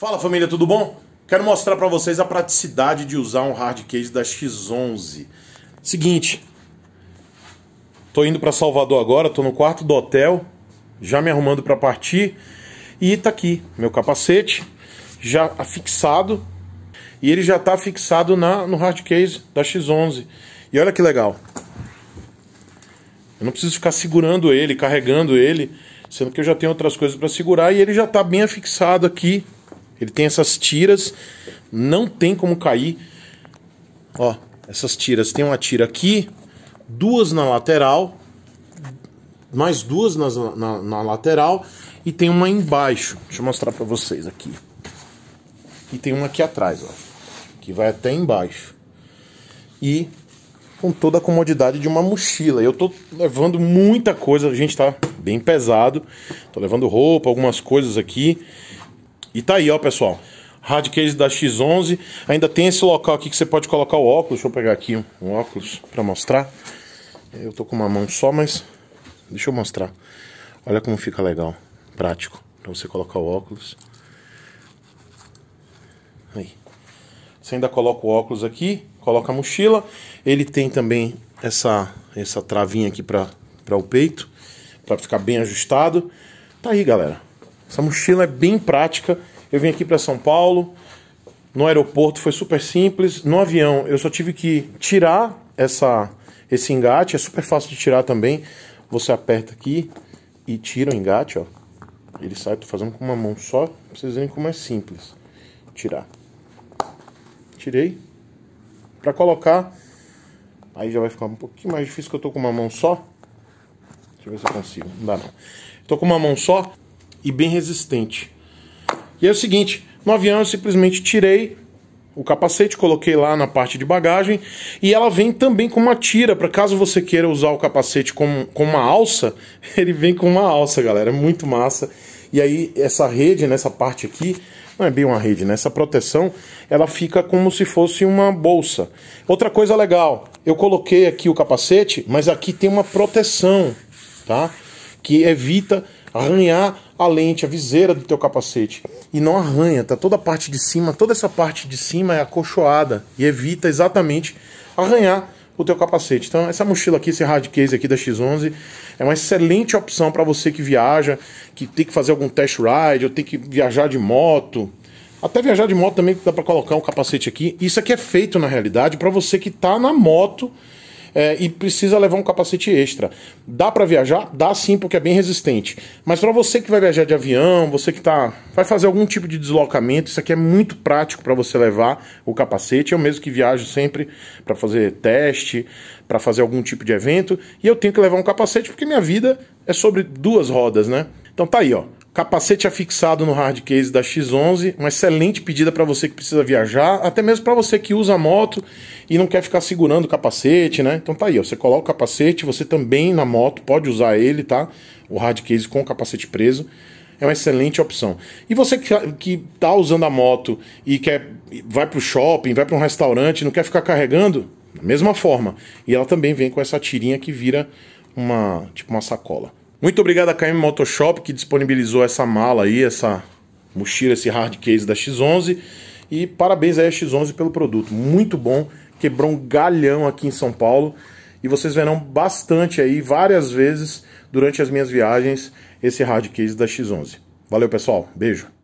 Fala família, tudo bom? Quero mostrar para vocês a praticidade de usar um hard case da X11. Seguinte, tô indo para Salvador agora, tô no quarto do hotel, já me arrumando para partir e tá aqui meu capacete já fixado e ele já tá fixado na no hard case da X11. E olha que legal. Eu não preciso ficar segurando ele, carregando ele, sendo que eu já tenho outras coisas para segurar e ele já tá bem afixado aqui ele tem essas tiras, não tem como cair. Ó, essas tiras. Tem uma tira aqui, duas na lateral, mais duas na, na, na lateral e tem uma embaixo. Deixa eu mostrar para vocês aqui. E tem uma aqui atrás, ó, que vai até embaixo. E com toda a comodidade de uma mochila. Eu tô levando muita coisa, a gente tá bem pesado. Tô levando roupa, algumas coisas aqui. E tá aí, ó, pessoal. Hard case da X11. Ainda tem esse local aqui que você pode colocar o óculos. Deixa eu pegar aqui um óculos para mostrar. Eu tô com uma mão só, mas deixa eu mostrar. Olha como fica legal, prático, para você colocar o óculos. Aí. Você ainda coloca o óculos aqui, coloca a mochila. Ele tem também essa essa travinha aqui para o peito, para ficar bem ajustado. Tá aí, galera. Essa mochila é bem prática. Eu vim aqui para São Paulo, no aeroporto foi super simples. No avião eu só tive que tirar essa, esse engate, é super fácil de tirar também. Você aperta aqui e tira o engate, ó. Ele sai, tô fazendo com uma mão só, pra vocês verem como é simples tirar. Tirei. Para colocar, aí já vai ficar um pouquinho mais difícil que eu tô com uma mão só. Deixa eu ver se eu consigo. Não dá não. Tô com uma mão só e bem resistente. E é o seguinte, no avião eu simplesmente tirei o capacete, coloquei lá na parte de bagagem e ela vem também com uma tira para caso você queira usar o capacete com, com uma alça, ele vem com uma alça, galera, é muito massa. E aí essa rede nessa né, parte aqui não é bem uma rede, né? Essa proteção ela fica como se fosse uma bolsa. Outra coisa legal, eu coloquei aqui o capacete, mas aqui tem uma proteção, tá? Que evita arranhar a lente, a viseira do teu capacete. E não arranha, tá toda a parte de cima, toda essa parte de cima é acolchoada e evita exatamente arranhar o teu capacete. Então essa mochila aqui, esse hard case aqui da X11 é uma excelente opção para você que viaja, que tem que fazer algum test ride, ou tem que viajar de moto. Até viajar de moto também dá para colocar um capacete aqui. Isso aqui é feito na realidade para você que está na moto é, e precisa levar um capacete extra. Dá para viajar? Dá sim, porque é bem resistente. Mas para você que vai viajar de avião, você que tá, vai fazer algum tipo de deslocamento, isso aqui é muito prático para você levar o capacete. Eu mesmo que viajo sempre para fazer teste, para fazer algum tipo de evento, e eu tenho que levar um capacete porque minha vida é sobre duas rodas, né? Então tá aí, ó. Capacete afixado no hard case da X11, uma excelente pedida para você que precisa viajar, até mesmo para você que usa moto e não quer ficar segurando o capacete, né? Então tá aí, ó, você coloca o capacete, você também na moto pode usar ele, tá? O hard case com o capacete preso. É uma excelente opção. E você que, tá usando a moto e quer vai para o shopping, vai para um restaurante, não quer ficar carregando, da mesma forma. E ela também vem com essa tirinha que vira uma tipo uma sacola. Muito obrigado a KM Motoshop que disponibilizou essa mala aí, essa mochila, esse hard case da X11. E parabéns aí a X11 pelo produto, muito bom, quebrou um galhão aqui em São Paulo. E vocês verão bastante aí, várias vezes, durante as minhas viagens, esse hard case da X11. Valeu pessoal, beijo!